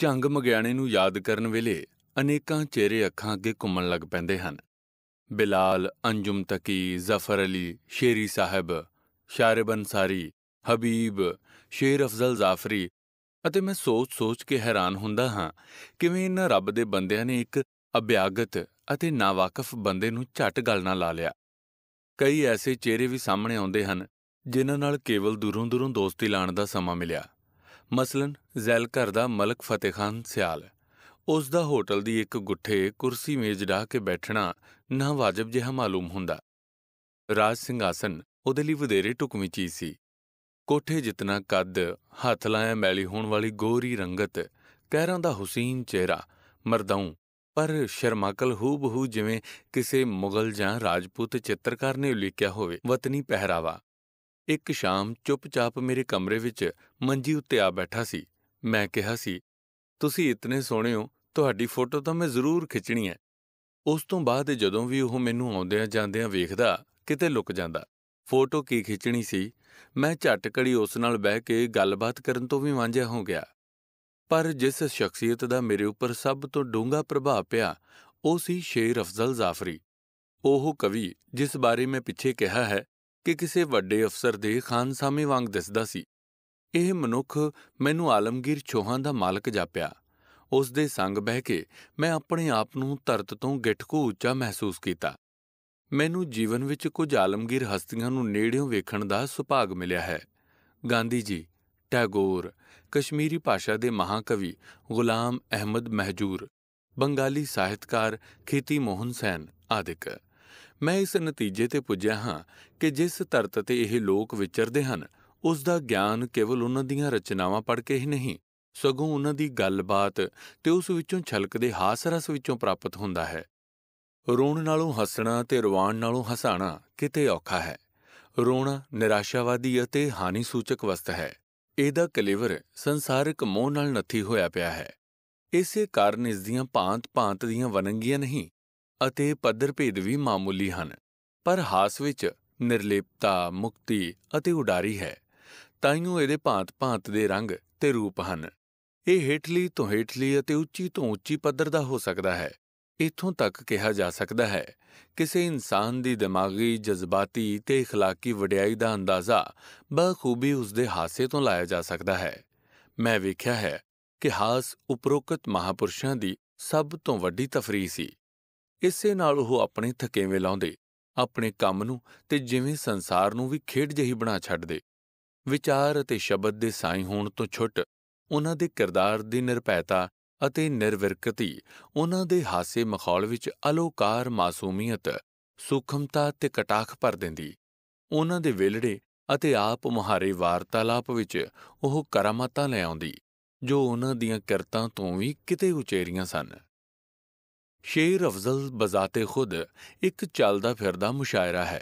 ਝੰਗ ਮਗਿਆਣੇ ਨੂੰ ਯਾਦ ਕਰਨ ਵੇਲੇ ਅਨੇਕਾਂ ਚਿਹਰੇ ਅੱਖਾਂ ਅੱਗੇ ਘੁੰਮਣ ਲੱਗ ਪੈਂਦੇ ਹਨ ਬਿਲਾਲ ਅੰਜੁਮ ਤਕੀ ਜ਼ਫਰ ਅਲੀ ਸ਼ੇਰੀ ਸਾਹਿਬ ਸ਼ਾਰਬ ਅਨਸਾਰੀ ਹਬੀਬ ਸ਼ੇਰ ਅਫਜ਼ਲ ਜ਼ਾਫਰੀ ਅਤੇ ਮੈਂ ਸੋਚ-ਸੋਚ ਕੇ ਹੈਰਾਨ ਹੁੰਦਾ ਹਾਂ ਕਿਵੇਂ ਇਹਨਾਂ ਰੱਬ ਦੇ ਬੰਦਿਆਂ ਨੇ ਇੱਕ ਅਭਿਆਗਤ ਅਤੇ ਨਾਵਾਕਫ ਬੰਦੇ ਨੂੰ ਝਟ ਗੱਲ ਨਾਲ ਲਾ ਲਿਆ ਕਈ ਐਸੇ ਚਿਹਰੇ ਵੀ ਸਾਹਮਣੇ ਆਉਂਦੇ ਹਨ ਜਿਨ੍ਹਾਂ ਨਾਲ ਕੇਵਲ ਦੂਰੋਂ ਦੂਰੋਂ ਦੋਸਤੀ ਲਾਣ ਦਾ ਸਮਾਂ ਮਿਲਿਆ ਮਸਲਨ ਜ਼ੈਲ ਘਰ ਦਾ ਮਲਕ ਫਤਿਹ ਖਾਨ ਸਿਆਲ ਉਸ ਦਾ ਹੋਟਲ ਦੀ ਇੱਕ ਗੁੱਠੇ ਕੁਰਸੀ ਮੇਜ਼ ਢਾ ਕੇ ਬੈਠਣਾ ਨਾ ਵਾਜਬ ਜਿਹਾ ਮਾਲੂਮ ਹੁੰਦਾ ਰਾਜ ਸਿੰਘਾਸਨ ਉਹਦੇ ਲਈ ਵਧੇਰੇ ਟੁਕਮੀ ਚੀਜ਼ ਸੀ ਕੋਠੇ ਜਿਤਨਾ ਕੱਦ ਹੱਥ ਲਾਇਆ ਮੈਲੀ ਹੋਣ ਵਾਲੀ ਗੋਰੀ ਰੰਗਤ ਕਹਿਰਾਂ ਦਾ ਹੁਸੀਨ ਚਿਹਰਾ ਮਰਦਾਂ ਪਰ ਸ਼ਰਮਾਕਲ ਹੂ ਜਿਵੇਂ ਕਿਸੇ ਮੁਗਲ ਜਾਂ ਰਾਜਪੂਤ ਚਿੱਤਰਕਾਰ ਨੇ ਉਲੀਕਿਆ ਹੋਵੇ ਵਤਨੀ ਪਹਿਰਾਵਾ ਇੱਕ ਸ਼ਾਮ ਚੁੱਪਚਾਪ ਮੇਰੇ ਕਮਰੇ ਵਿੱਚ ਮੰਜੀ ਉੱਤੇ ਆ ਬੈਠਾ ਸੀ ਮੈਂ ਕਿਹਾ ਸੀ ਤੁਸੀਂ ਇਤਨੇ ਸੋਹਣੇ ਹੋ ਤੁਹਾਡੀ ਫੋਟੋ ਤਾਂ ਮੈਂ ਜ਼ਰੂਰ ਖਿੱਚਣੀ ਹੈ ਉਸ ਤੋਂ ਬਾਅਦ ਜਦੋਂ ਵੀ ਉਹ ਮੈਨੂੰ ਆਉਂਦਿਆਂ ਜਾਂਦਿਆਂ ਵੇਖਦਾ ਕਿਤੇ ਲੁਕ ਜਾਂਦਾ ਫੋਟੋ ਕੀ ਖਿੱਚਣੀ ਸੀ ਮੈਂ ਝਟ ਉਸ ਨਾਲ ਬਹਿ ਕੇ ਗੱਲਬਾਤ ਕਰਨ ਤੋਂ ਵੀ ਵਾਂਝਾ ਹੋ ਗਿਆ ਪਰ ਜਿਸ ਸ਼ਖਸੀਅਤ ਦਾ ਮੇਰੇ ਉੱਪਰ ਸਭ ਤੋਂ ਡੂੰਘਾ ਪ੍ਰਭਾਵ ਪਿਆ ਉਹ ਸੀ ਸ਼ੇਰ ਅਫਜ਼ਲ ਜ਼ਾਫਰੀ ਉਹ ਕਵੀ ਜਿਸ ਬਾਰੇ ਮੈਂ ਪਿੱਛੇ ਕਿਹਾ ਹੈ ਕਿ ਕਿਸੇ ਵੱਡੇ ਅਫਸਰ ਦੇ ਖਾਨਸਾਮੇ ਵਾਂਗ ਦਿਸਦਾ ਸੀ ਇਹ ਮਨੁੱਖ ਮੈਨੂੰ ਆਲਮਗੀਰ ਚੋਹਾਂ ਦਾ ਮਾਲਕ ਜਾਪਿਆ ਉਸ ਦੇ ਸੰਗ ਬਹਿ ਕੇ ਮੈਂ ਆਪਣੇ ਆਪ ਨੂੰ ਧਰਤ ਤੋਂ ਗਿੱਠਕੂ ਉੱਚਾ ਮਹਿਸੂਸ ਕੀਤਾ ਮੈਨੂੰ ਜੀਵਨ ਵਿੱਚ ਕੁਝ ਆਲਮਗੀਰ ਹਸਤੀਆਂ ਨੂੰ ਨੇੜਿਓਂ ਵੇਖਣ ਦਾ ਸੁਭਾਗ ਮਿਲਿਆ ਹੈ ਗਾਂਧੀ ਜੀ ਟੈਗੋਰ ਕਸ਼ਮੀਰੀ ਭਾਸ਼ਾ ਦੇ ਮਹਾਕਵੀ ਗੁਲਾਮ ਅਹਿਮਦ ਮਹਜੂਰ ਬੰਗਾਲੀ ਸਾਹਿਤਕਾਰ ਖੇਤੀ ਮੋਹਨ ਸੈਨ ਆਦਿਕ ਮੈਂ ਇਸ ਨਤੀਜੇ ਤੇ ਪੁੱਜਿਆ ਹਾਂ ਕਿ ਜਿਸ ਧਰਤ ਤੇ ਇਹ ਲੋਕ ਵਿਚਰਦੇ ਹਨ ਉਸ ਦਾ ਗਿਆਨ ਕੇਵਲ ਉਹਨਾਂ ਦੀਆਂ ਰਚਨਾਵਾਂ ਪੜ੍ਹ ਕੇ ਹੀ ਨਹੀਂ ਸਗੋਂ ਉਹਨਾਂ ਦੀ ਗੱਲਬਾਤ ਤੇ ਉਸ ਵਿੱਚੋਂ ਛਲਕਦੇ ਹਾਸ-ਰਸ ਵਿੱਚੋਂ ਪ੍ਰਾਪਤ ਹੁੰਦਾ ਹੈ ਰੋਣ ਨਾਲੋਂ ਹੱਸਣਾ ਤੇ ਰਵਾਣ ਨਾਲੋਂ ਹਸਾਣਾ ਕਿਤੇ ਔਖਾ ਹੈ ਰੋਣਾ ਨਿਰਾਸ਼ਾਵਾਦੀ ਅਤੇ ਹਾਨੀਸੂਚਕ ਵਸਤ ਹੈ ਇਹਦਾ ਕਲੇਵਰ ਸੰਸਾਰਿਕ ਮੋਹ ਨਾਲ ਨੱਥੀ ਹੋਇਆ ਪਿਆ ਹੈ ਇਸੇ ਕਾਰਨ ਇਸ ਦੀਆਂ ਭਾਂਤ-ਭਾਂਤ ਦੀਆਂ ਵਨੰਗੀਆਂ ਨਹੀਂ ਅਤੇ ਪੱਧਰ ਭੇਦ ਵੀ ਮਾਮੂਲੀ ਹਨ ਪਰ ਹਾਸ ਵਿੱਚ ਨਿਰਲੇਪਤਾ ਮੁਕਤੀ ਅਤੇ ਉਡਾਰੀ ਹੈ ਤਾਈਓ ਇਹਦੇ ਭਾਂਤ-ਭਾਂਤ ਦੇ ਰੰਗ ਤੇ ਰੂਪ ਹਨ ਇਹ ਹੇਠਲੀ ਤੋਂ ਹੇਠਲੀ ਅਤੇ ਉੱਚੀ ਤੋਂ ਉੱਚੀ ਪੱਧਰ ਦਾ ਹੋ ਸਕਦਾ ਹੈ ਇਥੋਂ ਤੱਕ ਕਿਹਾ ਜਾ ਸਕਦਾ ਹੈ ਕਿਸੇ ਇਨਸਾਨ ਦੀ ਦਿਮਾਗੀ ਜਜ਼ਬਾਤੀ ਤੇ اخلاقی ਵਡਿਆਈ ਦਾ ਅੰਦਾਜ਼ਾ ਬਖੂਬੀ ਉਸ ਦੇ ਹਾਸੇ ਤੋਂ ਲਾਇਆ ਜਾ ਸਕਦਾ ਹੈ ਮੈਂ ਵੇਖਿਆ ਹੈ ਕਿ ਹਾਸ ਉਪਰੋਕਤ ਮਹਾਪੁਰਸ਼ਾਂ ਦੀ ਸਭ ਤੋਂ ਵੱਡੀ ਤਫਰੀਹ ਸੀ ਇਸੇ ਨਾਲ ਉਹ ਆਪਣੇ ਥਕੇਵੇਂ ਲਾਉਂਦੇ ਆਪਣੇ ਕੰਮ ਨੂੰ ਤੇ ਜਿਵੇਂ ਸੰਸਾਰ ਨੂੰ ਵੀ ਖੇਡ ਜਹੀ ਬਣਾ ਛੱਡਦੇ ਵਿਚਾਰ ਅਤੇ ਸ਼ਬਦ ਦੇ ਸਾਈ ਹੋਣ ਤੋਂ ਛੁੱਟ ਉਹਨਾਂ ਦੇ ਕਿਰਦਾਰ ਦੀ ਨਿਰਪੈਤਾ ਅਤੇ ਨਿਰਵਿਰਕਤੀ ਉਹਨਾਂ ਦੇ ਹਾਸੇ ਮਖੌਲ ਵਿੱਚ ਅਲੋਕਾਰ ਮਾਸੂਮੀਅਤ ਸੁਖਮਤਾ ਤੇ ਕਟਾਖ ਭਰ ਦਿੰਦੀ ਉਹਨਾਂ ਦੇ ਵਿਲੜੇ ਅਤੇ ਆਪ ਮੁਹਾਰੇ ਵਾਰਤਾਲਾਪ ਵਿੱਚ ਉਹ ਕਰਾਮਾਤਾਂ ਲੈ ਆਉਂਦੀ ਜੋ ਉਹਨਾਂ ਦੀਆਂ ਕਿਰਤਾਂ ਤੋਂ ਵੀ ਕਿਤੇ ਉਚੇਰੀਆਂ ਸਨ ਸ਼ੇਰ ਅਫਜ਼ਲ ਬਜ਼ਾਤੇ ਖੁਦ ਇੱਕ ਚੱਲਦਾ ਫਿਰਦਾ ਮੁਸ਼ਾਇਰਾ ਹੈ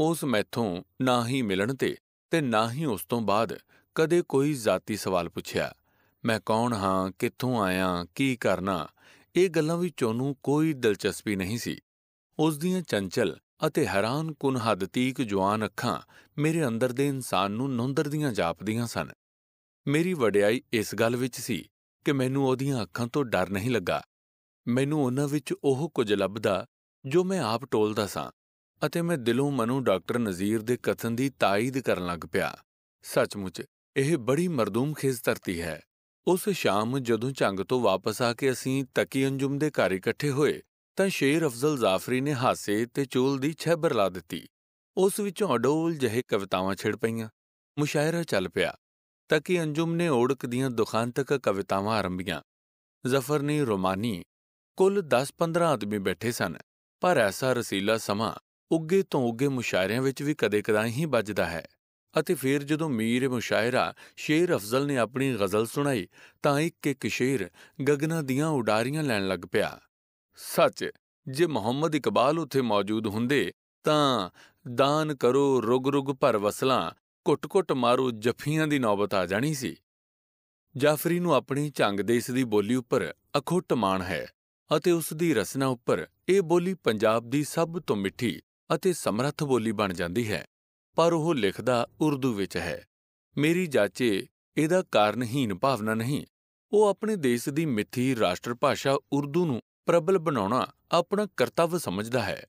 ਉਸ ਮੈਥੋਂ ਨਾ ਹੀ ਮਿਲਣ ਤੇ ਤੇ ਨਾ ਹੀ ਉਸ ਤੋਂ ਬਾਅਦ ਕਦੇ ਕੋਈ ਜ਼ਾਤੀ ਸਵਾਲ ਪੁੱਛਿਆ ਮੈਂ ਕੌਣ ਹਾਂ ਕਿੱਥੋਂ ਆਇਆ ਕੀ ਕਰਨਾ ਇਹ ਗੱਲਾਂ ਵਿੱਚ ਉਹਨੂੰ ਕੋਈ ਦਿਲਚਸਪੀ ਨਹੀਂ ਸੀ ਉਸ ਦੀਆਂ ਚੰਚਲ ਅਤੇ ਹੈਰਾਨ ਕੁਨ ਹੱਦ ਤੀਕ ਜਵਾਨ ਅੱਖਾਂ ਮੇਰੇ ਅੰਦਰ ਦੇ ਇਨਸਾਨ ਨੂੰ ਨੁੰਦਰਦੀਆਂ ਜਾਪਦੀਆਂ ਸਨ ਮੇਰੀ ਵਡਿਆਈ ਇਸ ਗੱਲ ਵਿੱਚ ਸੀ ਕਿ ਮੈਨੂੰ ਉਹਦੀਆਂ ਅੱਖਾਂ ਤੋਂ ਡਰ ਨਹੀਂ ਲੱਗਾ ਮੈਨੂੰ ਉਹਨਾਂ ਵਿੱਚ ਉਹ ਕੁਝ ਲੱਭਦਾ ਜੋ ਮੈਂ ਆਪ ਟੋਲਦਾ ਸਾਂ ਅਤੇ ਮੈਂ ਦਿਲੋਂ ਮਨੋਂ ਡਾਕਟਰ ਨਜ਼ੀਰ ਦੇ ਕਥਨ ਦੀ ਤਾਇਦ ਕਰਨ ਲੱਗ ਪਿਆ ਸੱਚਮੁੱਚ ਇਹ ਬੜੀ ਮਰਦੂਮਖੇਜ਼ ਧਰਤੀ ਹੈ ਉਸ ਸ਼ਾਮ ਜਦੋਂ ਝੰਗ ਤੋਂ ਵਾਪਸ ਆ ਕੇ ਅਸੀਂ ਤਕੀ ਅੰਜੁਮ ਦੇ ਘਰ ਇਕੱਠੇ ਹੋਏ ਤਾਂ ਸ਼ੇਰ ਅਫਜ਼ਲ ਜ਼ਾਫਰੀ ਨੇ ਹਾਸੇ ਤੇ ਚੋਲ ਦੀ ਛੇਬਰ ਲਾ ਦਿੱਤੀ ਉਸ ਵਿੱਚੋਂ ਅਡੋਲ ਜਿਹੇ ਕਵਿਤਾਵਾਂ ਛਿੜ ਪਈਆਂ ਮੁਸ਼ਾਇਰਾ ਚੱਲ ਪਿਆ ਤਕੀ ਅੰਜੁਮ ਨੇ ਓੜਕ ਦੀਆਂ ਦੁਖਾਂਤਕ ਕਵਿਤਾਵਾਂ ਆਰੰਭੀਆਂ ਜ਼ਫਰ ਨੇ ਰੋਮਾਨੀ ਕੁੱਲ 10-15 ਆਦਮੀ ਬੈਠੇ ਸਨ ਪਰ ਐਸਾ ਰਸੀਲਾ ਸਮਾਂ ਉੱਗੇ ਤੋਂ ਉੱਗੇ ਮੁਸ਼ਾਇਰਿਆਂ ਵਿੱਚ ਵੀ ਕਦੇ ਕਦਾਈਂ ਹੀ ਵੱਜਦਾ ਹੈ ਅਤੇ ਫਿਰ ਜਦੋਂ ਮੀਰ ਮੁਸ਼ਾਇਰਾ ਸ਼ੇਰ ਅਫਜ਼ਲ ਨੇ ਆਪਣੀ ਗ਼ਜ਼ਲ ਸੁਣਾਈ ਤਾਂ ਇੱਕ ਇੱਕ ਸ਼ੇਰ ਗਗਨਾਂ ਦੀਆਂ ਉਡਾਰੀਆਂ ਲੈਣ ਲੱਗ ਪਿਆ ਸੱਚ ਜੇ ਮੁਹੰਮਦ ਇਕਬਾਲ ਉੱਥੇ ਮੌਜੂਦ ਹੁੰਦੇ ਤਾਂ ਦਾਨ ਕਰੋ ਰੁਗ-ਰੁਗ ਭਰ ਵਸਲਾਂ ਕੁੱਟ-ਕੁੱਟ ਮਾਰੋ ਜਫੀਆਂ ਦੀ ਨੌਬਤ ਆ ਜਾਣੀ ਸੀ ਜਾਫਰੀ ਨੂੰ ਆਪਣੀ ਝੰਗ ਦੇ ਇਸ ਦੀ ਬੋਲੀ ਉੱਪਰ ਅਖੋਟ ਮਾਣ ਹੈ ਅਤੇ ਉਸ ਦੀ ਰਚਨਾ ਉੱਪਰ ਇਹ ਬੋਲੀ ਪੰਜਾਬ ਦੀ ਸਭ ਤੋਂ ਮਿੱਠੀ ਅਤੇ ਸਮਰੱਥ ਬੋਲੀ ਬਣ ਜਾਂਦੀ ਹੈ ਪਰ ਉਹ ਲਿਖਦਾ ਉਰਦੂ ਵਿੱਚ ਹੈ ਮੇਰੀ ਜਾਚੇ ਇਹਦਾ ਕਾਰਨਹੀਨ ਭਾਵਨਾ ਨਹੀਂ ਉਹ ਆਪਣੇ ਦੇਸ਼ ਦੀ ਮਿੱਠੀ ਰਾਸ਼ਟਰ ਭਾਸ਼ਾ ਉਰਦੂ ਨੂੰ ਪ੍ਰਬਲ ਬਣਾਉਣਾ ਆਪਣਾ ਕਰਤੱਵ ਸਮਝਦਾ ਹੈ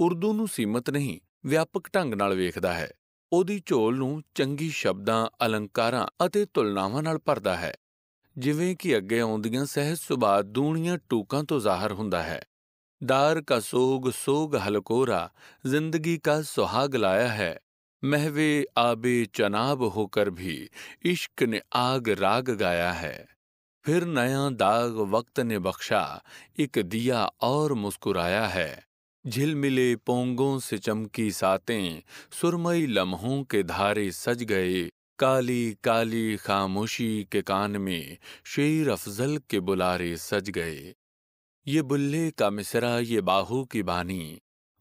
ਉਰਦੂ ਨੂੰ ਸੀਮਤ ਨਹੀਂ ਵਿਆਪਕ ਢੰਗ ਨਾਲ ਵੇਖਦਾ ਹੈ ਉਹਦੀ ਝੋਲ ਨੂੰ ਚੰਗੀ ਸ਼ਬਦਾਂ ਅਲੰਕਾਰਾਂ ਅਤੇ ਤੁਲਨਾਵਾਂ ਨਾਲ ਭਰਦਾ ਹੈ जिमें कि अगे ਆਉਂਦੀਆਂ सहज ਸੁਭਾਅ दूणिया टूकों तो ज़ाहर हों ਹੈ ਦਾਰ सोग ਸੋਗ ਸੋਗ ਹਲਕੋਰਾ ਜ਼ਿੰਦਗੀ ਕਾ ਸੁਹਾਗ ਲਾਇਆ महवे आबे चनाब होकर भी इश्क ने आग राग गाया है फिर नया दाग वक्त ने बख्शा एक दिया और मुस्कुराया है झिलमिले पोंगों से चमकी सातें सुरमई लम्हों के धारे सज गए काली काली खामोशी के कान में शेर अफजल के बुलारे सज गए ये बुल्ले का मिसरा ये बाहू की बानी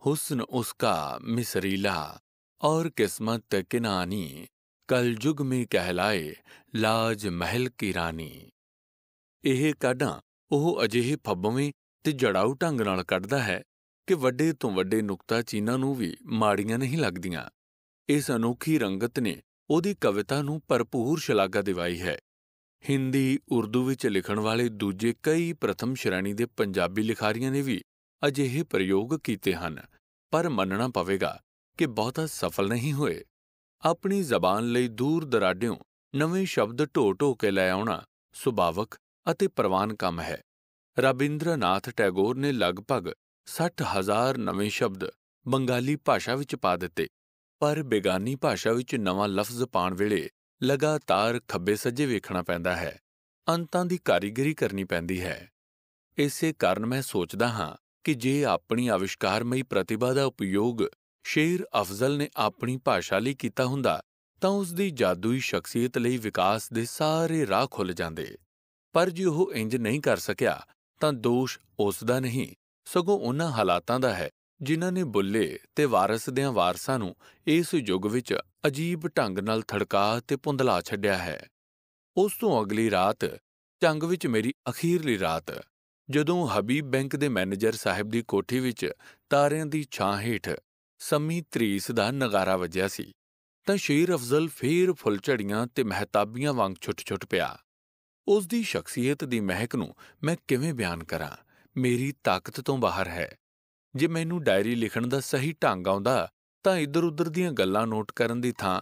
हुस्न उसका मिसरीला और किस्मत किनानी कल जुग में कहलाए लाज महल की रानी ਇਹ ਕਾਢਾਂ ਉਹ ਅਜਿਹੇ ਫੱਬਵੇਂ ਤੇ ਜੜਾਊ ਢੰਗ ਨਾਲ ਕੱਢਦਾ ਹੈ ਕਿ ਵੱਡੇ ਤੋਂ ਵੱਡੇ ਨੁਕਤਾ ਚੀਨਾਂ ਨੂੰ ਵੀ ਮਾੜੀਆਂ ਨਹੀਂ ਲੱਗਦੀਆਂ ਇਸ ਅਨੋਖੀ ਰੰਗਤ ਨੇ ਉਹਦੀ ਕਵਿਤਾ ਨੂੰ ਭਰਪੂਰ ਸ਼ਲਾਘਾ ਦਿਵਾਈ ਹੈ ਹਿੰਦੀ ਉਰਦੂ ਵਿੱਚ ਲਿਖਣ ਵਾਲੇ ਦੂਜੇ ਕਈ ਪ੍ਰਥਮ ਸ਼੍ਰੇਣੀ ਦੇ ਪੰਜਾਬੀ ਲਿਖਾਰੀਆਂ ਨੇ ਵੀ ਅਜਿਹੇ ਪ੍ਰਯੋਗ ਕੀਤੇ ਹਨ ਪਰ ਮੰਨਣਾ ਪਵੇਗਾ ਕਿ ਬਹੁਤਾ ਸਫਲ ਨਹੀਂ ਹੋਏ ਆਪਣੀ ਜ਼ਬਾਨ ਲਈ ਦੂਰ ਦਰਾਡਿਓਂ ਨਵੇਂ ਸ਼ਬਦ ਢੋ-ਢੋ ਕੇ ਲੈ ਆਉਣਾ ਸੁਭਾਵਕ ਅਤੇ ਪ੍ਰਵਾਨ ਕੰਮ ਹੈ ਰਬਿੰਦਰਨਾਥ ਟੈਗੋਰ ਨੇ ਲਗਭਗ 60000 ਨਵੇਂ ਸ਼ਬਦ ਬੰਗਾਲੀ ਭਾਸ਼ਾ ਵਿੱਚ ਪਾ ਦਿੱਤੇ ਪਰ ਬੇਗਾਨੀ ਭਾਸ਼ਾ ਵਿੱਚ ਨਵਾਂ ਲਫ਼ਜ਼ ਪਾਣ ਵੇਲੇ ਲਗਾਤਾਰ ਖੱਬੇ ਸੱਜੇ ਵੇਖਣਾ ਪੈਂਦਾ ਹੈ ਅੰਤਾਂ ਦੀ ਕਾਰੀਗਰੀ ਕਰਨੀ ਪੈਂਦੀ ਹੈ ਇਸੇ ਕਾਰਨ ਮੈਂ ਸੋਚਦਾ ਹਾਂ ਕਿ ਜੇ ਆਪਣੀ ਅਵਿਸ਼ਕਾਰਮਈ ਪ੍ਰਤਿਭਾ ਦਾ ਉਪਯੋਗ ਸ਼ੇਰ ਅਫਜ਼ਲ ਨੇ ਆਪਣੀ ਭਾਸ਼ਾ ਲਈ ਕੀਤਾ ਹੁੰਦਾ ਤਾਂ ਉਸ ਦੀ ਜਾਦੂਈ ਸ਼ਖਸੀਅਤ ਲਈ ਵਿਕਾਸ ਦੇ ਸਾਰੇ ਰਾਹ ਖੁੱਲ ਜਾਂਦੇ ਪਰ ਜੇ ਉਹ ਇੰਜ ਨਹੀਂ ਕਰ ਸਕਿਆ ਤਾਂ ਦੋਸ਼ ਉਸ ਦਾ ਨਹੀਂ ਸਗੋਂ ਉਹਨਾਂ ਹਾਲਾਤਾਂ ਦਾ ਹੈ ਜਿਨ੍ਹਾਂ ਨੇ ਬੁੱਲੇ ਤੇ ਵਾਰਸ ਦਿਆਂ ਵਾਰਸਾਂ ਨੂੰ ਇਸ ਯੁੱਗ ਵਿੱਚ ਅਜੀਬ ਢੰਗ ਨਾਲ ਥੜਕਾ ਤੇ ਪੁੰਦਲਾ ਛੱਡਿਆ ਹੈ ਉਸ ਤੋਂ ਅਗਲੀ ਰਾਤ ਚੰਗ ਵਿੱਚ ਮੇਰੀ ਅਖੀਰਲੀ ਰਾਤ ਜਦੋਂ ਹਬੀਬ ਬੈਂਕ ਦੇ ਮੈਨੇਜਰ ਸਾਹਿਬ ਦੀ ਕੋਠੀ ਵਿੱਚ ਤਾਰਿਆਂ ਦੀ ਛਾਂ ਹੇਠ ਸੰਮੀ ਤਰੀਸ ਦਾ ਨਗਾਰਾ ਵੱਜਿਆ ਸੀ ਤਾਂ ਸ਼ੇਰ ਅਫਜ਼ਲ ਫੇਰ ਫੁੱਲਝੜੀਆਂ ਤੇ ਮਹਿਤਾਬੀਆਂ ਵਾਂਗ ਛੁੱਟ-ਛੁੱਟ ਪਿਆ ਉਸ ਦੀ ਸ਼ਖਸੀਅਤ ਦੀ ਮਹਿਕ ਨੂੰ ਮੈਂ ਕਿਵੇਂ ਬਿਆਨ ਕਰਾਂ ਮੇਰੀ ਤਾਕਤ ਤੋਂ ਬਾਹਰ ਹੈ ਜੇ ਮੈਨੂੰ ਡਾਇਰੀ ਲਿਖਣ ਦਾ ਸਹੀ ਢੰਗ ਆਉਂਦਾ ਤਾਂ ਇੱਧਰ-ਉੱਧਰ ਦੀਆਂ ਗੱਲਾਂ ਨੋਟ ਕਰਨ ਦੀ ਥਾਂ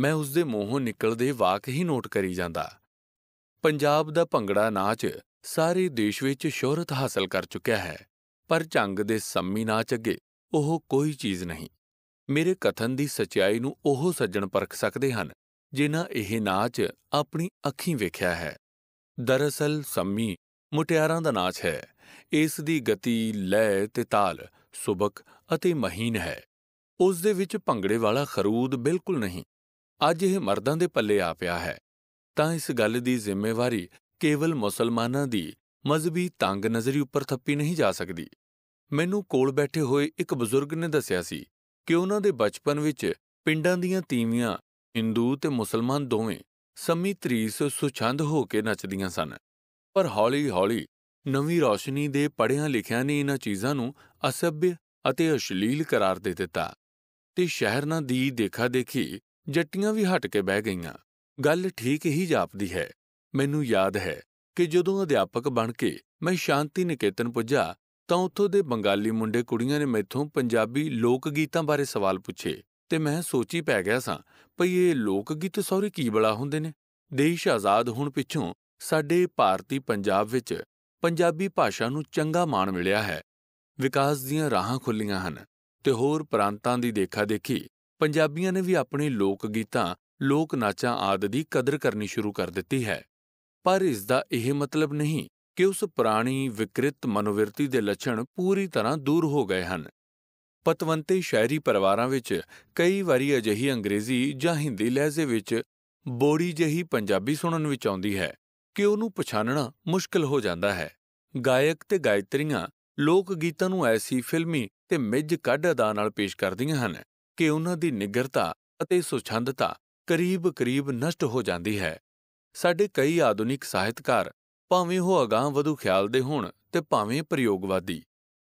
ਮੈਂ ਉਸ ਦੇ ਮੂੰਹੋਂ ਨਿਕਲਦੇ ਵਾਕ ਹੀ ਨੋਟ ਕਰੀ ਜਾਂਦਾ। ਪੰਜਾਬ ਦਾ ਭੰਗੜਾ ਨਾਚ ਸਾਰੇ ਦੇਸ਼ ਵਿੱਚ ਸ਼ੋਹਰਤ ਹਾਸਲ ਕਰ ਚੁੱਕਿਆ ਹੈ ਪਰ ਝੰਗ ਦੇ ਸੰਮੀ ਨਾਚ ਅੱਗੇ ਉਹ ਕੋਈ ਚੀਜ਼ ਨਹੀਂ। ਮੇਰੇ ਕਥਨ ਦੀ ਸਚਾਈ ਨੂੰ ਉਹ ਸੱਜਣ ਪਰਖ ਸਕਦੇ ਹਨ ਜਿਨ੍ਹਾਂ ਇਹ ਨਾਚ ਆਪਣੀ ਅੱਖੀਂ ਵੇਖਿਆ ਹੈ। ਦਰਅਸਲ ਸੰਮੀ ਮੁਟਿਆਰਾਂ ਦਾ ਨਾਚ ਹੈ ਇਸ ਦੀ ਗਤੀ ਲੈ ਤੇ ਤਾਲ ਸੁਬਕ ਅਤੇ ਮਹੀਨ ਹੈ ਉਸ ਦੇ ਵਿੱਚ ਭੰਗੜੇ ਵਾਲਾ ਖਰੂਦ ਬਿਲਕੁਲ ਨਹੀਂ ਅੱਜ ਇਹ ਮਰਦਾਂ ਦੇ ਪੱਲੇ ਆ ਪਿਆ ਹੈ ਤਾਂ ਇਸ ਗੱਲ ਦੀ ਜ਼ਿੰਮੇਵਾਰੀ ਕੇਵਲ ਮੁਸਲਮਾਨਾਂ ਦੀ ਮਜ਼ਬੀ ਤੰਗ ਨਜ਼ਰੀ ਉੱਪਰ ਥੱਪੀ ਨਹੀਂ ਜਾ ਸਕਦੀ ਮੈਨੂੰ ਕੋਲ ਬੈਠੇ ਹੋਏ ਇੱਕ ਬਜ਼ੁਰਗ ਨੇ ਦੱਸਿਆ ਸੀ ਕਿ ਉਹਨਾਂ ਦੇ ਬਚਪਨ ਵਿੱਚ ਪਿੰਡਾਂ ਦੀਆਂ ਤੀਵੀਆਂ ਹਿੰਦੂ ਤੇ ਮੁਸਲਮਾਨ ਦੋਵੇਂ ਸੰਮੀ ਤਰੀਸ ਸੁਛੰਦ ਹੋ ਕੇ ਨੱਚਦੀਆਂ ਸਨ ਪਰ ਹੌਲੀ-ਹੌਲੀ ਨਵੀਂ ਰੋਸ਼ਨੀ ਦੇ ਪੜਿਆਂ ਲਿਖਿਆਂ ਨੇ ਇਹਨਾਂ ਚੀਜ਼ਾਂ ਨੂੰ ਅਸਭਯ ਅਤੇ ਅਸ਼ਲੀਲ ਕਰਾਰ ਦੇ ਦਿੱਤਾ ਤੇ ਨਾਲ ਦੀ ਦੇਖਾ ਦੇਖੀ ਜੱਟੀਆਂ ਵੀ ਹਟ ਕੇ ਬਹਿ ਗਈਆਂ ਗੱਲ ਠੀਕ ਹੀ ਜਾਪਦੀ ਹੈ ਮੈਨੂੰ ਯਾਦ ਹੈ ਕਿ ਜਦੋਂ ਅਧਿਆਪਕ ਬਣ ਕੇ ਮੈਂ ਸ਼ਾਂਤੀ ਨਿਕੇਤਨ ਪੁੱਜਾ ਤਾਂ ਉੱਥੋਂ ਦੇ ਬੰਗਾਲੀ ਮੁੰਡੇ ਕੁੜੀਆਂ ਨੇ ਮੈਥੋਂ ਪੰਜਾਬੀ ਲੋਕ ਗੀਤਾਂ ਬਾਰੇ ਸਵਾਲ ਪੁੱਛੇ ਤੇ ਮੈਂ ਸੋਚੀ ਪੈ ਗਿਆ ਸਾਂ ਭਈ ਇਹ ਲੋਕ ਗੀਤ ਸੌਰੇ ਕੀ ਬਲਾ ਹੁੰਦੇ ਨੇ ਦੇਸ਼ ਆਜ਼ਾਦ ਹੋਣ ਪਿੱਛੋਂ ਸਾਡੇ ਭਾਰਤੀ ਪੰਜਾਬ ਵਿੱਚ ਪੰਜਾਬੀ ਭਾਸ਼ਾ ਨੂੰ ਚੰਗਾ ਮਾਣ ਮਿਲਿਆ ਹੈ ਵਿਕਾਸ ਦੀਆਂ ਰਾਹਾਂ ਖੁੱਲੀਆਂ ਹਨ ਤੇ ਹੋਰ ਪ੍ਰਾਂਤਾਂ ਦੀ ਦੇਖਾ ਦੇਖੀ ਪੰਜਾਬੀਆਂ ਨੇ ਵੀ ਆਪਣੇ ਲੋਕ ਗੀਤਾਂ ਲੋਕ ਨਾਚਾਂ ਆਦਿ ਦੀ ਕਦਰ ਕਰਨੀ ਸ਼ੁਰੂ ਕਰ ਦਿੱਤੀ ਹੈ ਪਰ ਇਸ ਦਾ ਇਹ ਮਤਲਬ ਨਹੀਂ ਕਿ ਉਸ ਪੁਰਾਣੀ ਵਿਕ੍ਰਿਤ ਮਨੋਵਿਰਤੀ ਦੇ ਲੱਛਣ ਪੂਰੀ ਤਰ੍ਹਾਂ ਦੂਰ ਹੋ ਗਏ ਹਨ ਪਤਵੰਤੇ ਸ਼ਹਿਰੀ ਪਰਿਵਾਰਾਂ ਵਿੱਚ ਕਈ ਵਾਰੀ ਅਜਿਹੀ ਅੰਗਰੇਜ਼ੀ ਜਾਂ ਹਿੰਦੀ ਲਹਿਜ਼ੇ ਵਿੱਚ ਬੋੜੀ ਜਹੀ ਪੰਜਾਬੀ ਸੁਣਨ ਵਿੱਚ ਆਉਂਦੀ ਹੈ ਕਿ ਉਹਨੂੰ ਪਛਾਣਨਾ ਮੁਸ਼ਕਲ ਹੋ ਜਾਂਦਾ ਹੈ ਗਾਇਕ ਤੇ ਗਾਇਤਰੀਆਂ ਲੋਕ ਗੀਤਾਂ ਨੂੰ ਐਸੀ ਫਿਲਮੀ ਤੇ ਮਿੱਝ ਕੱਢ ਅਦਾ ਨਾਲ ਪੇਸ਼ ਕਰਦੀਆਂ ਹਨ ਕਿ ਉਹਨਾਂ ਦੀ ਨਿਗਰਤਾ ਅਤੇ ਸੁਛੰਦਤਾ ਕਰੀਬ-ਕਰੀਬ ਨਸ਼ਟ ਹੋ ਜਾਂਦੀ ਹੈ ਸਾਡੇ ਕਈ ਆਧੁਨਿਕ ਸਾਹਿਤਕਾਰ ਭਾਵੇਂ ਉਹ ਅਗਾਹ ਵਧੂ ਖਿਆਲ ਦੇ ਹੋਣ ਤੇ ਭਾਵੇਂ ਪ੍ਰਯੋਗਵਾਦੀ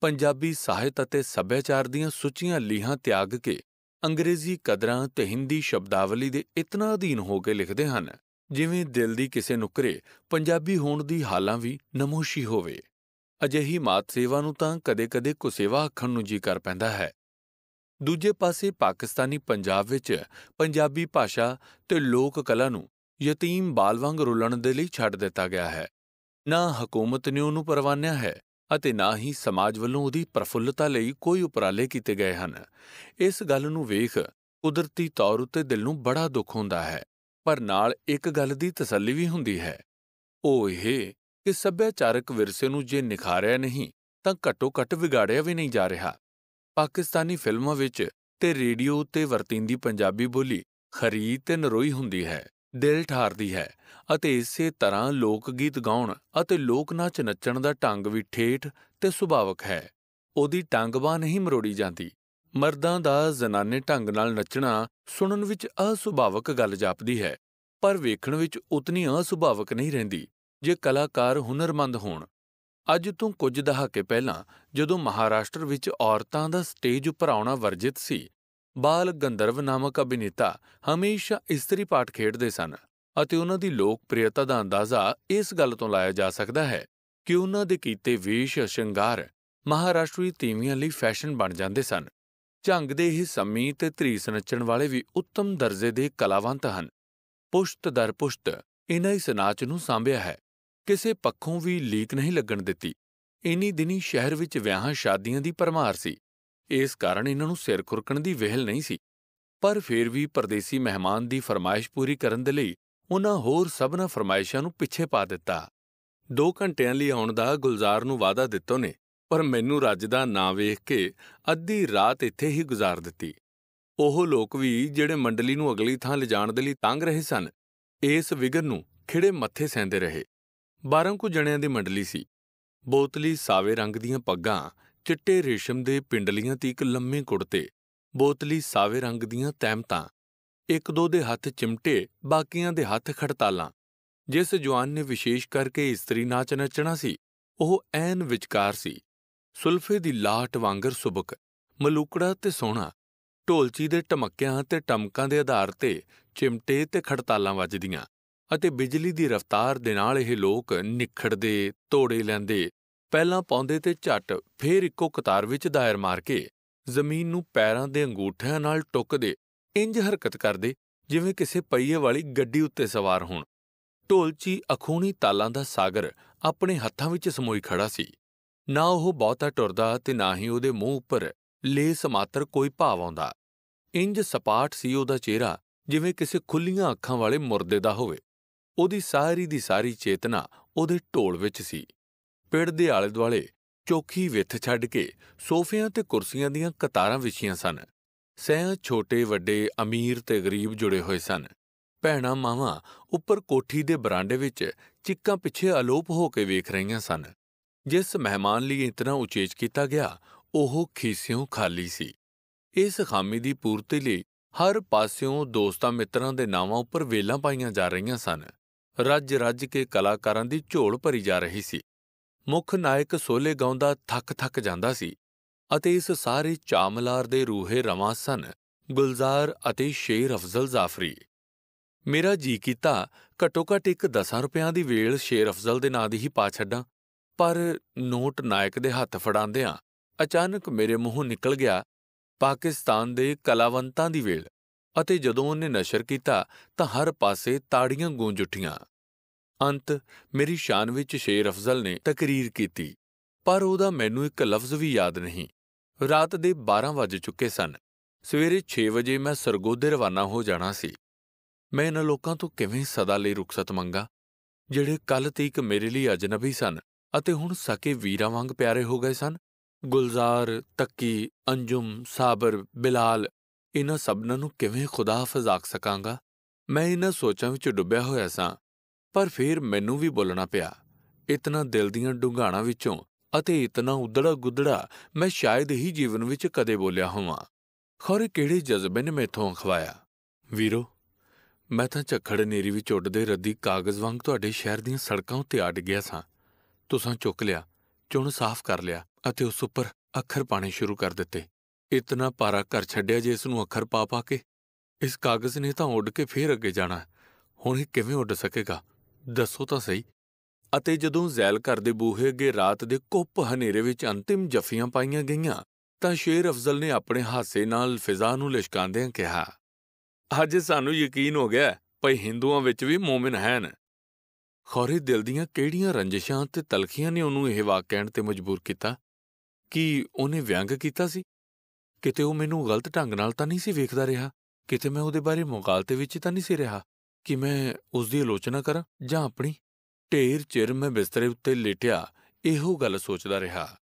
ਪੰਜਾਬੀ ਸਾਹਿਤ ਅਤੇ ਸੱਭਿਆਚਾਰ ਦੀਆਂ ਸੁੱਚੀਆਂ ਲੀਹਾਂ ਤਿਆਗ ਕੇ ਅੰਗਰੇਜ਼ੀ ਕਦਰਾਂ ਤੇ ਹਿੰਦੀ ਸ਼ਬਦਾਵਲੀ ਦੇ ਇਤਨਾ ਅਧੀਨ ਹੋ ਕੇ ਲਿਖਦੇ ਹਨ ਜਿਵੇਂ ਦਿਲ ਦੀ ਕਿਸੇ ਨੁਕਰੇ ਪੰਜਾਬੀ ਹੋਣ ਦੀ ਹਾਲਾਂ ਵੀ ਨਮੋਸ਼ੀ ਹੋਵੇ ਅਜਿਹੀ ਮਾਤ ਸੇਵਾ ਨੂੰ ਤਾਂ ਕਦੇ-ਕਦੇ ਕੁਸੇਵਾ ਆਖਣ ਨੂੰ ਜੀ ਕਰ ਪੈਂਦਾ ਹੈ ਦੂਜੇ ਪਾਸੇ ਪਾਕਿਸਤਾਨੀ ਪੰਜਾਬ ਵਿੱਚ ਪੰਜਾਬੀ ਭਾਸ਼ਾ ਤੇ ਲੋਕ ਕਲਾ ਨੂੰ ਯਤੀਮ ਬਾਲ ਵਾਂਗ ਰੁਲਣ ਦੇ ਲਈ ਛੱਡ ਦਿੱਤਾ ਗਿਆ ਹੈ ਨਾ ਹਕੂਮਤ ਨੇ ਉਹਨੂੰ ਪਰਵਾਨਿਆ ਹੈ ਅਤੇ ਨਾ ਹੀ ਸਮਾਜ ਵੱਲੋਂ ਉਹਦੀ ਪ੍ਰਫੁੱਲਤਾ ਲਈ ਕੋਈ ਉਪਰਾਲੇ ਕੀਤੇ ਗਏ ਹਨ ਇਸ ਗੱਲ ਨੂੰ ਵੇਖ ਕੁਦਰਤੀ ਤੌਰ ਉੱਤੇ ਦਿਲ ਨੂੰ ਬੜਾ ਦੁੱਖ ਹੁੰਦਾ ਹੈ ਪਰ ਨਾਲ ਇੱਕ ਗੱਲ ਦੀ ਤਸੱਲੀ ਵੀ ਹੁੰਦੀ ਹੈ ਉਹ ਇਹ ਕਿ ਸੱਭਿਆਚਾਰਕ ਵਿਰਸੇ ਨੂੰ ਜੇ ਨਿਖਾਰਿਆ ਨਹੀਂ ਤਾਂ ਘੱਟੋ-ਘੱਟ ਵਿਗਾੜਿਆ ਵੀ ਨਹੀਂ ਜਾ ਰਿਹਾ ਪਾਕਿਸਤਾਨੀ ਫਿਲਮਾਂ ਵਿੱਚ ਤੇ ਰੇਡੀਓ ਉੱਤੇ ਵਰਤਿੰਦੀ ਪੰਜਾਬੀ ਬੋਲੀ ਖਰੀ ਤੇ ਨਰੋਈ ਹੁੰਦੀ ਹੈ ਦਿਲ ਠਾਰਦੀ ਹੈ ਅਤੇ ਇਸੇ ਤਰ੍ਹਾਂ ਲੋਕ ਗੀਤ ਗਾਉਣ ਅਤੇ ਲੋਕ ਨਾਚ ਨੱਚਣ ਦਾ ਢੰਗ ਵੀ ਠੇਠ ਤੇ ਸੁਭਾਵਕ ਹੈ ਉਹਦੀ ਟੰਗਬਾਂ ਨਹੀਂ ਮਰੋੜੀ ਜਾਂਦੀ ਮਰਦਾਂ ਦਾ ਜ਼ਨਾਨੇ ਢੰਗ ਨਾਲ ਨੱਚਣਾ ਸੁਣਨ ਵਿੱਚ ਅਸੁਭਾਵਕ ਗੱਲ ਜਾਪਦੀ ਹੈ ਪਰ ਵੇਖਣ ਵਿੱਚ ਉਤਨੀ ਅਸੁਭਾਵਕ ਨਹੀਂ ਰਹਿੰਦੀ ਜੇ ਕਲਾਕਾਰ ਹੁਨਰਮੰਦ ਹੋਣ ਅੱਜ ਤੋਂ ਕੁਝ ਦਹਾਕੇ ਪਹਿਲਾਂ ਜਦੋਂ ਮਹਾਰਾਸ਼ਟਰ ਵਿੱਚ ਔਰਤਾਂ ਦਾ ਸਟੇਜ ਉੱਪਰ ਆਉਣਾ ਵਰਜਿਤ ਸੀ ਬਾਲ ਗੰਦਰਵ ਨਾਮਕ ਅਭਿਨੇਤਾ ਹਮੇਸ਼ਾ ਇਸਤਰੀ ਪਾਠ ਖੇਡਦੇ ਸਨ ਅਤੇ ਉਹਨਾਂ ਦੀ ਲੋਕਪ੍ਰਿਅਤਾ ਦਾ ਅੰਦਾਜ਼ਾ ਇਸ ਗੱਲ ਤੋਂ ਲਾਇਆ ਜਾ ਸਕਦਾ ਹੈ ਕਿ ਉਹਨਾਂ ਦੇ ਕੀਤੇ ਵੇਸ਼ ਸ਼ਿੰਗਾਰ ਮਹਾਰਾਸ਼ਟਰੀ ਤੀਵੀਆਂ ਲਈ ਫੈਸ਼ਨ ਬਣ ਜਾਂਦੇ ਸਨ ਝੰਗ ਦੇ ਹੀ ਸੰਮੀ ਤੇ ਧਰੀਸ ਨੱਚਣ ਵਾਲੇ ਵੀ ਉੱਤਮ ਦਰਜੇ ਦੇ ਕਲਾਵੰਤ ਹਨ ਪੁਸ਼ਤ ਦਰ ਪੁਸ਼ਤ ਇਹਨਾਂ ਇਸ ਨਾਚ ਨੂੰ ਸਾਂਭਿਆ ਹੈ ਕਿਸੇ ਪੱਖੋਂ ਵੀ ਲੀਕ ਨਹੀਂ ਲੱਗਣ ਦਿੱਤੀ ਇਨੀ ਦਿਨੀ ਸ਼ਹਿਰ ਵਿੱਚ ਵਿਆਹਾਂ ਸ਼ਾਦੀਆਂ ਦੀ ਪਰਮਾਰ ਸੀ ਇਸ ਕਾਰਨ ਇਹਨਾਂ ਨੂੰ ਸਿਰ ਖੁਰਕਣ ਦੀ ਵਿਹਲ ਨਹੀਂ ਸੀ ਪਰ ਫਿਰ ਵੀ ਪਰਦੇਸੀ ਮਹਿਮਾਨ ਦੀ ਫਰਮਾਇਸ਼ ਪੂਰੀ ਕਰਨ ਦੇ ਲਈ ਉਹਨਾਂ ਹੋਰ ਸਭਨਾ ਫਰਮਾਇਸ਼ਾਂ ਨੂੰ ਪਿੱਛੇ ਪਾ ਦਿੱਤਾ 2 ਘੰਟਿਆਂ ਲਈ ਆਉਣ ਦਾ ਗੁਲਜ਼ਾਰ ਨੂੰ ਵਾਅਦਾ ਦਿੱਤੋ ਨੇ ਪਰ ਮੈਨੂੰ ਦਾ ਨਾਂ ਵੇਖ ਕੇ ਅੱਧੀ ਰਾਤ ਇੱਥੇ ਹੀ ਗੁਜ਼ਾਰ ਦਿੱਤੀ ਉਹ ਲੋਕ ਵੀ ਜਿਹੜੇ ਮੰਡਲੀ ਨੂੰ ਅਗਲੀ ਥਾਂ ਲਿਜਾਣ ਦੇ ਲਈ ਤੰਗ ਰਹੇ ਸਨ ਇਸ ਵਿਗਨ ਨੂੰ ਖਿੜੇ ਮੱਥੇ ਸੈਂਦੇ ਰਹੇ 12 ਕੁ ਜਣਿਆਂ ਦੀ ਮੰਡਲੀ ਸੀ ਬੋਤਲੀ ਸਾਵੇ ਰੰਗ ਦੀਆਂ ਪੱਗਾਂ ਚਿੱਟੇ ਰੇਸ਼ਮ ਦੇ ਪਿੰਡਲੀਆਂ ਤੀਕ ਲੰਮੇ ਕੁੜਤੇ ਬੋਤਲੀ ਸਾਵੇ ਰੰਗ ਦੀਆਂ ਤੈਮਤਾਂ ਇੱਕ ਦੋ ਦੇ ਹੱਥ ਚਿਮਟੇ ਬਾਕੀਆਂ ਦੇ ਹੱਥ ਖੜਤਾਲਾਂ ਜਿਸ ਜਵਾਨ ਨੇ ਵਿਸ਼ੇਸ਼ ਕਰਕੇ ਇਸਤਰੀ ਨਾਚ ਨੱਚਣਾ ਸੀ ਉਹ ਐਨ ਵਿਚਕਾਰ ਸੀ ਸੁਲਫੇ ਦੀ ਲਾਟ ਵਾਂਗਰ ਸੁਬਕ ਮਲੂਕੜਾ ਤੇ ਸੋਹਣਾ ਢੋਲਚੀ ਦੇ ਟਮਕਿਆਂ ਤੇ ਟਮਕਾਂ ਦੇ ਆਧਾਰ ਤੇ ਚਿਮਟੇ ਤੇ ਖੜਤਾਲਾਂ ਵੱਜਦੀਆਂ ਅਤੇ ਬਿਜਲੀ ਦੀ ਰਫ਼ਤਾਰ ਦੇ ਨਾਲ ਇਹ ਲੋਕ ਨਿਖੜਦੇ ਤੋੜੇ ਲੈਂਦੇ ਪਹਿਲਾਂ ਪਾਉਂਦੇ ਤੇ ਝਟ ਫੇਰ ਇੱਕੋ ਕਤਾਰ ਵਿੱਚ ਦਾਇਰ ਮਾਰ ਕੇ ਜ਼ਮੀਨ ਨੂੰ ਪੈਰਾਂ ਦੇ ਅੰਗੂਠਿਆਂ ਨਾਲ ਟੁੱਕਦੇ ਇੰਜ ਹਰਕਤ ਕਰਦੇ ਜਿਵੇਂ ਕਿਸੇ ਪਈਏ ਵਾਲੀ ਗੱਡੀ ਉੱਤੇ ਸਵਾਰ ਹੋਣ ਢੋਲਚੀ ਅਖੂਣੀ ਤਾਲਾਂ ਦਾ ਸਾਗਰ ਆਪਣੇ ਹੱਥਾਂ ਵਿੱਚ ਸਮੋਈ ਖੜਾ ਸੀ ਨਾ ਉਹ ਬਹੁਤਾ ਟੁਰਦਾ ਤੇ ਨਾ ਹੀ ਉਹਦੇ ਮੂੰਹ ਉੱਪਰ ਲੇਸ ਮਾਤਰ ਕੋਈ ਭਾਵ ਆਉਂਦਾ ਇੰਜ ਸਪਾਟ ਸੀ ਉਹਦਾ ਚਿਹਰਾ ਜਿਵੇਂ ਕਿਸੇ ਖੁੱਲੀਆਂ ਅੱਖਾਂ ਵਾਲੇ ਮੁਰਦੇ ਦਾ ਹੋਵੇ ਉਹਦੀ ਸਾਰੀ ਦੀ ਸਾਰੀ ਚੇਤਨਾ ਉਹਦੇ ਢੋਲ ਵਿੱਚ ਸੀ ਪਿੜ ਦੇ ਆਲੇ ਦੁਆਲੇ ਚੌਕੀ ਵਿੱਥ ਛੱਡ ਕੇ ਸੋਫਿਆਂ ਤੇ ਕੁਰਸੀਆਂ ਦੀਆਂ ਕਤਾਰਾਂ ਵਿਛੀਆਂ ਸਨ ਸਹਿ ਛੋਟੇ ਵੱਡੇ ਅਮੀਰ ਤੇ ਗਰੀਬ ਜੁੜੇ ਹੋਏ ਸਨ ਭੈਣਾ ਮਾਵਾਂ ਉੱਪਰ ਕੋਠੀ ਦੇ ਬਰਾਂਡੇ ਵਿੱਚ ਚਿੱਕਾਂ ਪਿੱਛੇ ਅਲੋਪ ਹੋ ਕੇ ਵੇਖ ਰਹੀਆਂ ਸਨ ਜਿਸ ਮਹਿਮਾਨ ਲਈ ਇਤਨਾ ਉਚੇਚ ਕੀਤਾ ਗਿਆ ਉਹ ਖੀਸਿਓਂ ਖਾਲੀ ਸੀ ਇਸ ਖਾਮੀ ਦੀ ਪੂਰਤੀ ਲਈ ਹਰ ਪਾਸਿਓਂ ਦੋਸਤਾਂ ਮਿੱਤਰਾਂ ਦੇ ਨਾਵਾਂ ਉੱਪਰ ਵੇਲਾਂ ਪਾਈਆਂ ਜਾ ਰਹੀਆਂ ਸਨ ਰੱਜ ਰੱਜ ਕੇ ਕਲਾਕਾਰਾਂ ਦੀ ਝੋਲ ਭਰੀ ਜਾ ਰਹੀ ਸੀ ਮੁੱਖ ਨਾਇਕ ਸੋਲੇ ਗਾਉਂਦਾ ਥੱਕ ਥੱਕ ਜਾਂਦਾ ਸੀ ਅਤੇ ਇਸ ਸਾਰੇ ਚਾਮਲਾਰ ਦੇ ਰੂਹੇ ਰਵਾਂ ਸਨ ਗੁਲਜ਼ਾਰ ਅਤੇ ਸ਼ੇਰ ਅਫਜ਼ਲ ਜ਼ਾਫਰੀ ਮੇਰਾ ਜੀ ਕੀਤਾ ਘਟੋ ਘਟ ਇੱਕ 10 ਰੁਪਿਆਂ ਦੀ ਵੇਲ ਸ਼ੇਰ ਅਫਜ਼ਲ ਦੇ ਨਾਂ ਦੀ ਹੀ ਪਾ ਛੱਡਾਂ ਪਰ ਨੋਟ ਨਾਇਕ ਦੇ ਹੱਥ ਫੜਾਉਂਦਿਆਂ ਅਚਾਨਕ ਮੇਰੇ ਮੂੰਹੋਂ ਨਿਕਲ ਗਿਆ ਪਾਕਿਸਤਾਨ ਦੇ ਕਲਾਵੰਤਾਂ ਦੀ ਵੇਲ ਅਤੇ ਜਦੋਂ ਉਹਨੇ ਨਸ਼ਰ ਕੀਤਾ ਤਾਂ ਹਰ ਪਾਸੇ ਤਾੜੀਆਂ ਗੂੰਜ ਉੱਠੀਆਂ ਅੰਤ ਮੇਰੀ ਸ਼ਾਨ ਵਿੱਚ ਸ਼ੇਰ ਅਫਜ਼ਲ ਨੇ ਤਕਰੀਰ ਕੀਤੀ ਪਰ ਉਹਦਾ ਮੈਨੂੰ ਇੱਕ ਲਫ਼ਜ਼ ਵੀ ਯਾਦ ਨਹੀਂ ਰਾਤ ਦੇ 12 ਵਜ ਚੁੱਕੇ ਸਨ ਸਵੇਰੇ 6 ਵਜੇ ਮੈਂ ਸਰਗੋਦੇ ਰਵਾਨਾ ਹੋ ਜਾਣਾ ਸੀ ਮੈਂ ਇਹਨਾਂ ਲੋਕਾਂ ਤੋਂ ਕਿਵੇਂ ਸਦਾ ਲਈ ਰੁਖਸਤ ਮੰਗਾ ਜਿਹੜੇ ਕੱਲ ਤੀਕ ਮੇਰੇ ਲਈ ਅਜਨਬੀ ਸਨ ਅਤੇ ਹੁਣ ਸਕੇ ਵੀਰਾਂ ਵਾਂਗ ਪਿਆਰੇ ਹੋ ਗਏ ਸਨ ਗੁਲਜ਼ਾਰ ਤੱਕੀ ਅੰਜੁਮ ਸਾਬਰ ਬਿਲਾਲ ਇਹਨਾਂ ਸਭਨਾਂ ਨੂੰ ਕਿਵੇਂ ਖੁਦਾ ਫਜ਼ਾਕ ਸਕਾਂਗਾ ਮੈਂ ਇਹਨਾਂ ਸੋਚਾਂ ਵਿੱਚ ਡੁੱਬਿਆ ਹੋਇਆ ਸਾਂ ਪਰ ਫਿਰ ਮੈਨੂੰ ਵੀ ਬੋਲਣਾ ਪਿਆ ਇਤਨਾ ਦਿਲ ਦੀਆਂ ਡੁੰਗਾਣਾ ਵਿੱਚੋਂ ਅਤੇ ਇਤਨਾ ਉਦੜਾ ਗੁਦੜਾ ਮੈਂ ਸ਼ਾਇਦ ਹੀ ਜੀਵਨ ਵਿੱਚ ਕਦੇ ਬੋਲਿਆ ਹੋਵਾਂ ਖੌਰੇ ਕਿਹੜੇ ਜਜ਼ਬੇ ਨੇ ਮੈਥੋਂ ਖਵਾਇਆ ਵੀਰੋ ਮੈਂ ਤਾਂ ਝੱਖੜ ਨੇਰੀ ਵਿੱਚ ਉੱਡਦੇ ਰੱਦੀ ਕਾਗਜ਼ ਵਾਂਗ ਤੁਹਾਡੇ ਸ਼ਹਿਰ ਦੀਆਂ ਸੜਕਾਂ ਉੱਤੇ ਅੜ ਗਿਆ ਸਾਂ ਤੁਸਾਂ ਚੁੱਕ ਲਿਆ ਚੁਣ ਸਾਫ਼ ਕਰ ਲਿਆ ਅਤੇ ਉਸ ਉੱਪਰ ਅੱਖਰ ਪਾਣੇ ਸ਼ੁਰੂ ਕਰ ਦਿੱਤੇ ਇਤਨਾ ਪਾਰਾ ਕਰ ਛੱਡਿਆ ਜੇ ਇਸ ਨੂੰ ਅੱਖਰ ਪਾ ਪਾ ਕੇ ਇਸ ਕਾਗਜ਼ ਨੇ ਤਾਂ ਉੱਡ ਕੇ ਫੇਰ ਅੱਗੇ ਜਾਣਾ ਹੁਣ ਇਹ ਕਿਵੇਂ ਉੱਡ ਸਕੇਗਾ ਦੱਸੋ ਤਾਂ ਸਹੀ ਅਤੇ ਜਦੋਂ ਜ਼ੈਲ ਘਰ ਦੇ ਬੂਹੇ ਅੱਗੇ ਰਾਤ ਦੇ ਕੁੱਪ ਹਨੇਰੇ ਵਿੱਚ ਅੰਤਿਮ ਜਫੀਆਂ ਪਾਈਆਂ ਗਈਆਂ ਤਾਂ ਸ਼ੇਰ ਅਫਜ਼ਲ ਨੇ ਆਪਣੇ ਹਾਸੇ ਨਾਲ ਫਿਜ਼ਾ ਨੂੰ ਲਿਸ਼ਕਾਉਂਦਿਆਂ ਕਿਹਾ ਅੱਜ ਸਾਨੂੰ ਯਕੀਨ ਹੋ ਗਿਆ ਭਈ ਹਿੰਦੂਆਂ ਵਿੱਚ ਵੀ ਮੂਮਿਨ ਹਨ ਖੌਰੇ ਦਿਲ ਦੀਆਂ ਕਿਹੜੀਆਂ ਰੰਜਿਸ਼ਾਂ ਤੇ ਤਲਖੀਆਂ ਨੇ ਉਹਨੂੰ ਇਹ ਵਾਕ ਕਹਿਣ ਤੇ ਮਜਬੂਰ ਕੀਤਾ ਕਿ ਉਹਨੇ ਵਿਅੰਗ ਕੀਤਾ ਸੀ ਕਿਤੇ ਉਹ ਮੈਨੂੰ ਗਲਤ ਢੰਗ ਨਾਲ ਤਾਂ ਨਹੀਂ ਸੀ ਵੇਖਦਾ ਰਿਹਾ ਕਿਤੇ ਮੈਂ ਉਹਦੇ ਬਾਰੇ ਮੁਗਾਲਤੇ ਵਿੱਚ ਤਾਂ ਨਹੀਂ ਸੀ ਰਿਹਾ ਕਿ ਮੈਂ ਉਸ ਦੀ ਆਲੋਚਨਾ ਕਰਾਂ ਜਾਂ ਆਪਣੀ ਢੇਰ ਚਿਰ ਮੈਂ ਬਿਸਤਰੇ ਉੱਤੇ ਲੇਟਿਆ ਇਹੋ ਗੱਲ ਸੋਚਦਾ ਰਿਹਾ